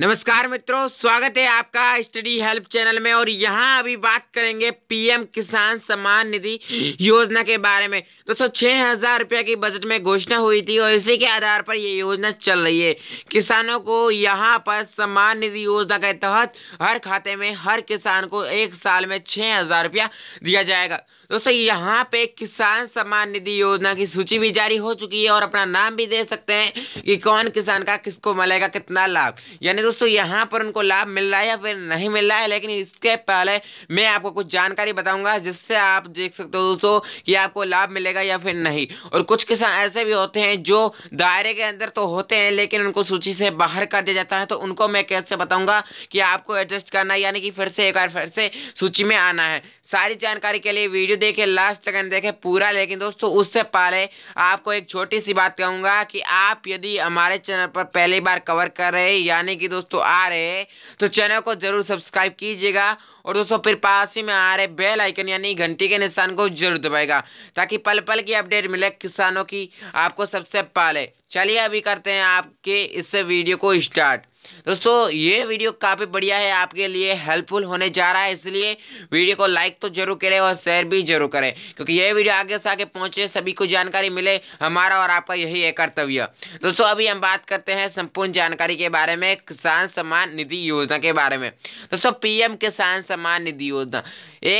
नमस्कार मित्रों स्वागत है आपका स्टडी हेल्प चैनल में और यहाँ अभी बात करेंगे पीएम किसान सम्मान निधि योजना के बारे में दोस्तों छः हज़ार रुपये की बजट में घोषणा हुई थी और इसी के आधार पर ये योजना चल रही है किसानों को यहाँ पर सम्मान निधि योजना के तहत हर खाते में हर किसान को एक साल में छः हज़ार रुपया दिया जाएगा दोस्तों यहाँ पे किसान सम्मान निधि योजना की सूची भी जारी हो चुकी है और अपना नाम भी दे सकते हैं कि कौन किसान का किसको मिलेगा कितना लाभ यानी दोस्तों यहाँ पर उनको लाभ मिल रहा है या फिर नहीं मिल रहा है लेकिन इसके पहले मैं आपको कुछ जानकारी बताऊंगा जिससे आप देख सकते हो दोस्तों कि आपको लाभ मिलेगा या फिर नहीं और कुछ किसान ऐसे भी होते हैं जो दायरे के अंदर तो होते हैं लेकिन उनको सूची से बाहर कर दिया जाता है तो उनको मैं कैसे बताऊंगा कि आपको एडजस्ट करना यानी कि फिर से एक बार फिर से सूची में आना है सारी जानकारी के लिए वीडियो देखें लास्ट तक देखें पूरा लेकिन दोस्तों उससे पहले आपको एक छोटी सी बात कहूँगा कि आप यदि हमारे चैनल पर पहली बार कवर कर रहे यानी कि दोस्तों आ रहे हैं तो चैनल को जरूर सब्सक्राइब कीजिएगा और दोस्तों फिर पास ही में आ रहे बेल आइकन यानी घंटी के निशान को जरूर दबाएगा ताकि पल पल की अपडेट मिले किसानों की आपको सबसे पहले चलिए अभी करते हैं आपके इस वीडियो को स्टार्ट दोस्तों ये वीडियो काफ़ी बढ़िया है आपके लिए हेल्पफुल होने जा रहा है इसलिए वीडियो को लाइक तो जरूर करें और शेयर भी जरूर करें क्योंकि ये वीडियो आगे से आगे पहुंचे सभी को जानकारी मिले हमारा और आपका यही एक कर्तव्य दोस्तों अभी हम बात करते हैं संपूर्ण जानकारी के बारे में किसान सम्मान निधि योजना के बारे में दोस्तों पी किसान सम्मान निधि योजना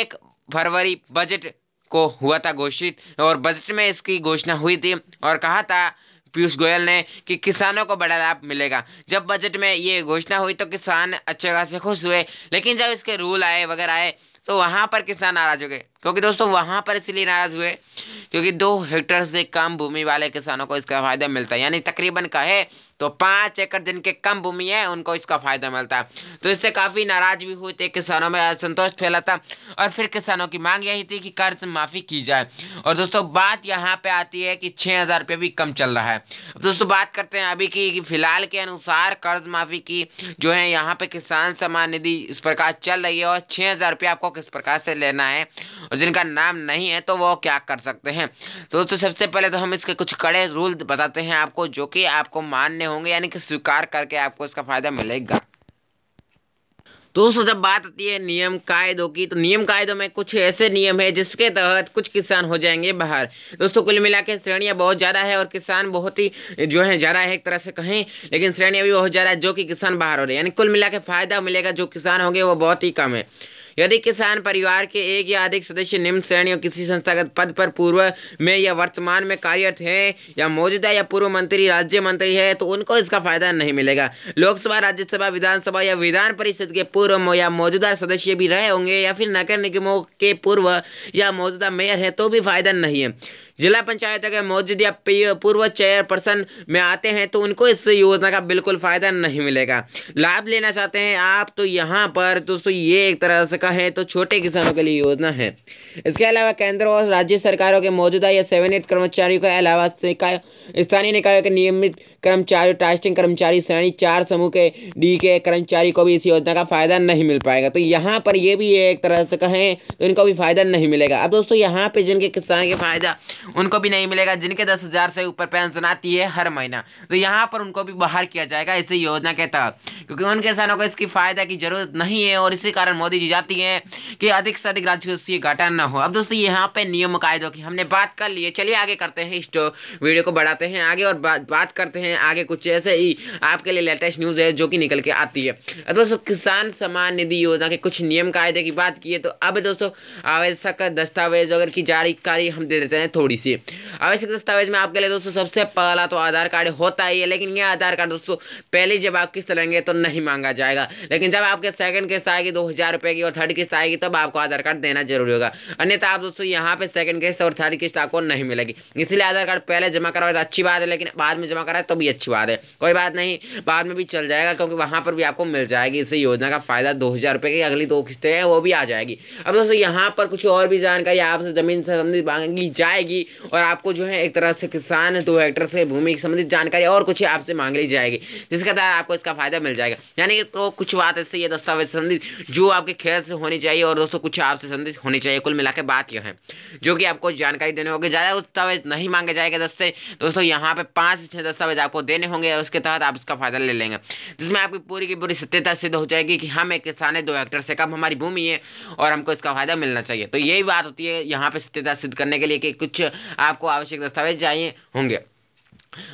एक फरवरी बजट को हुआ था घोषित और बजट में इसकी घोषणा हुई थी और कहा था पीयूष गोयल ने कि किसानों को बड़ा लाभ मिलेगा जब बजट में ये घोषणा हुई तो किसान अच्छे खास खुश हुए लेकिन जब इसके रूल आए वगैरह आए तो वहाँ पर किसान नाराज हो गए क्योंकि दोस्तों वहाँ पर इसलिए नाराज हुए क्योंकि दो हेक्टर से कम भूमि वाले किसानों को इसका फायदा मिलता है यानी तकरीबन कहे तो पाँच एकड़ जिनके कम भूमि है उनको इसका फायदा मिलता है तो इससे काफ़ी नाराज भी हुए थे किसानों में असंतोष फैला था और फिर किसानों की मांग यही थी कि कर्ज माफ़ी की जाए और दोस्तों बात यहाँ पे आती है कि छह हज़ार रुपये भी कम चल रहा है दोस्तों बात करते हैं अभी की फिलहाल के अनुसार कर्ज माफ़ी की जो है यहाँ पे किसान सम्मान निधि इस प्रकार चल रही है और छह हज़ार आपको किस प्रकार से लेना है और जिनका नाम नहीं है तो वो क्या कर सकते हैं तो दोस्तों सबसे पहले तो हम इसके कुछ कड़े रूल बताते हैं आपको जो कि आपको मान्य होंगे यानी कि स्वीकार करके आपको इसका फ़ायदा मिलेगा दोस्तों जब बात आती है नियम कायदों की तो नियम कायदों में कुछ ऐसे नियम है जिसके तहत कुछ किसान हो जाएंगे बाहर दोस्तों कुल मिला के श्रेणियाँ बहुत ज़्यादा है और किसान बहुत ही जो है ज़्यादा है एक तरह से कहें लेकिन श्रेणियाँ भी बहुत ज़्यादा है जो कि किसान बाहर हो रहे हैं यानी कुल मिला के फायदा मिलेगा जो किसान होंगे वो बहुत ही कम है यदि किसान परिवार के एक या अधिक सदस्य निम्न श्रेणी और किसी संस्थागत पद पर पूर्व में या वर्तमान में कार्यरत है या मौजूदा या पूर्व मंत्री राज्य मंत्री है तो उनको इसका फायदा नहीं मिलेगा लोकसभा राज्यसभा विधानसभा या विधान परिषद के पूर्व या मौजूदा सदस्य भी रहे होंगे या फिर नगर निगमों के पूर्व या मौजूदा मेयर है तो भी फायदा नहीं है जिला पंचायत अगर मौजूद या पूर्व चेयरपर्सन में आते हैं तो उनको इस योजना का बिल्कुल फायदा नहीं मिलेगा लाभ लेना चाहते हैं आप तो यहाँ पर दोस्तों ये एक तरह से का है तो छोटे किसानों के लिए योजना है इसके अलावा केंद्र और राज्य सरकारों के मौजूदा या सेवन एट कर्मचारियों के अलावा स्थानीय निकायों के नियमित कर्मचारी टास्टिंग कर्मचारी श्रेणी चार समूह के डी के कर्मचारी को भी इस योजना का फ़ायदा नहीं मिल पाएगा तो यहाँ पर ये भी एक तरह से कहें तो इनको भी फ़ायदा नहीं मिलेगा अब दोस्तों यहाँ पर जिनके किसान के फ़ायदा उनको भी नहीं मिलेगा जिनके दस हज़ार से ऊपर पेंशन आती है हर महीना तो यहाँ पर उनको भी बाहर किया जाएगा इसी योजना के तहत क्योंकि उन किसानों को इसकी फ़ायदा की ज़रूरत नहीं है और इसी कारण मोदी जी जाती है कि अधिक से अधिक राज्य घाटा ना हो अब दोस्तों यहाँ पे नियम कायदों की हमने बात कर ली है चलिए आगे करते हैं इस वीडियो को बढ़ाते हैं आगे और बात करते हैं हैं आगे कुछ ऐसे ही आपके लिए लेटेस्ट न्यूज़ है जो कि निकल के आती है दोस्तों किसान सम्मान निधि योजना के कुछ नियम कायदे की बात की है तो अब दोस्तों आवश्यक दस्तावेज अगर की जानकारी हम दे देते हैं थोड़ी सी आवश्यक दस्तावेज में आपके लिए दोस्तों सबसे पहला तो आधार कार्ड होता ही है लेकिन यह आधार कार्ड दोस्तों पहले जब आप किस्त लेंगे तो नहीं मांगा जाएगा लेकिन जब आपके सेकंड किस्त आएगी दो हज़ार रुपये की और थर्ड किस्त आएगी तब आपको आधार कार्ड देना जरूरी होगा अन्यथा आप दोस्तों यहाँ पे सेकंड किस्त और थर्ड किस्त आपको नहीं मिलेगी इसलिए आधार कार्ड पहले जमा करवाए तो अच्छी बात है लेकिन बाद में जमा कराए तो भी अच्छी बात है कोई बात नहीं बाद में भी चल जाएगा क्योंकि वहाँ पर भी आपको मिल जाएगी इस योजना का फ़ायदा दो हज़ार की अगली दो किस्तें हैं वो भी आ जाएगी अब दोस्तों यहाँ पर कुछ और भी जानकारी आपसे ज़मीन से संबंधित मांगी जाएगी और आपको जो है एक तरह से किसान दो हेक्टर से भूमि से संबंधित जानकारी और कुछ आपसे मांग ली जाएगी जिसके द्वारा आपको इसका फ़ायदा मिल जाएगा यानी कि तो कुछ बात ऐसे ये दस्तावेज संबंधित जो आपके खेत से होनी चाहिए और दोस्तों कुछ आपसे संबंधित होनी चाहिए कुल मिला बात यह है जो कि आपको जानकारी देने होगी ज़्यादा दस्तावेज नहीं मांगे जाएगा दस दोस्तों यहाँ पर पाँच से छः दस्तावेज आपको देने होंगे और उसके तहत आप उसका फ़ायदा ले लेंगे जिसमें आपकी पूरी की पूरी सत्यता सिद्ध हो जाएगी कि हम एक किसान है दो हेक्टर से कम हमारी भूमि है और हमको इसका फ़ायदा मिलना चाहिए तो यही बात होती है यहाँ पर सत्यता सिद्ध करने के लिए कि कुछ आपको आवश्यक दस्तावेज चाहिए होंगे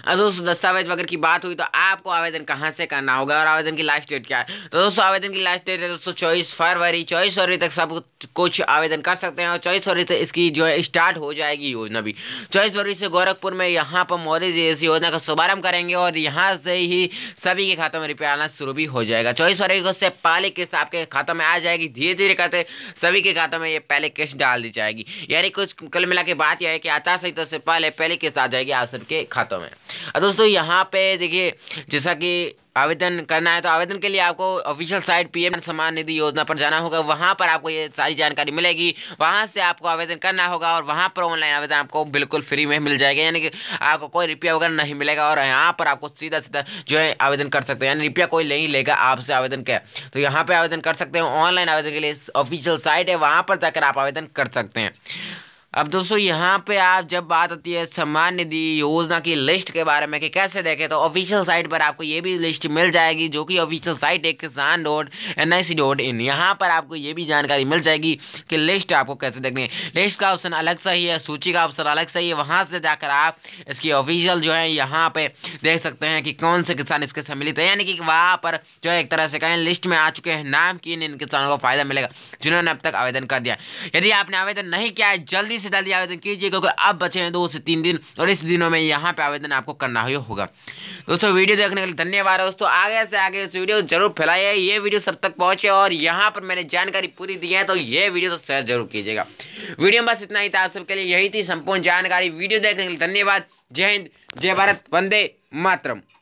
और दोस्तों दस्तावेज वगैरह की बात हुई तो आपको आवेदन कहाँ से करना होगा और आवेदन की लास्ट डेट क्या है तो दोस्तों आवेदन की लास्ट डेट है दोस्तों चौबीस फरवरी चौबीस फरवरी तक सब कुछ आवेदन कर सकते हैं और चौबीस फरवरी से इसकी जो है स्टार्ट हो जाएगी योजना भी चौबीस फरवरी से गोरखपुर में यहाँ पर मोदी जी इस योजना का शुभारंभ करेंगे और यहाँ से ही सभी के खातों में रुपया आना शुरू भी हो जाएगा चौबीस फरवरी को से पहले किस्त आपके खातों में आ जाएगी धीरे धीरे करते सभी के खातों में ये पहले किस्त डाल दी जाएगी यानी कुछ कल मिला के बात यह है कि आचार संहिता से पहले पहले किस्त आ जाएगी आप सबके खातों में में और दोस्तों यहाँ पे देखिए जैसा कि आवेदन करना है तो आवेदन के लिए आपको ऑफिशियल साइट पीएम सम्मान निधि योजना पर जाना होगा वहाँ पर आपको ये सारी जानकारी मिलेगी वहाँ से आपको आवेदन करना होगा और वहाँ पर ऑनलाइन आवेदन आपको बिल्कुल फ्री में मिल जाएगा यानी कि आपको कोई रुपया वगैरह नहीं मिलेगा और यहाँ पर आपको सीधा सीधा जो है आवेदन कर सकते हैं यानी रुपया कोई नहीं लेगा आपसे आवेदन क्या तो यहाँ पर आवेदन कर सकते हैं ऑनलाइन आवेदन के लिए ऑफिशियल साइट है वहाँ पर जाकर आप आवेदन कर सकते हैं अब दोस्तों यहाँ पे आप जब बात आती है सम्मान निधि योजना की लिस्ट के बारे में कि कैसे देखें तो ऑफिशियल साइट पर आपको ये भी लिस्ट मिल जाएगी जो कि ऑफिशियल साइट है Kisan dot N I C dot in यहाँ पर आपको ये भी जानकारी मिल जाएगी कि लिस्ट आपको कैसे देखनी है लिस्ट का ऑप्शन अलग सा ही है सूची का ऑप्शन अलग से ही है वहाँ से जाकर आप इसकी ऑफिशियल जो है यहाँ पर देख सकते हैं कि कौन से किसान इसके सम्मिलित है यानी कि वहाँ पर जो है एक तरह से कहें लिस्ट में आ चुके हैं नाम किन इन किसानों को फ़ायदा मिलेगा जिन्होंने अब तक आवेदन कर दिया यदि आपने आवेदन नहीं किया है जल्दी से जल्दी आवेदन कीजिए क्योंकि अब बचे हैं दो से तीन दिन और इस दिनों में यहाँ पर आवेदन आपको करना ही होगा दोस्तों वीडियो देखने के लिए धन्यवाद दोस्तों आगे से आगे इस वीडियो जरूर फैलाइए ये वीडियो सब तक पहुँचे और यहाँ पर मैंने जानकारी पूरी दी है तो ये वीडियो तो शेयर जरूर कीजिएगा वीडियो में बस इतना ही था आप सबके लिए यही थी संपूर्ण जानकारी वीडियो देखने के लिए धन्यवाद जय हिंद जय भारत वंदे मातरम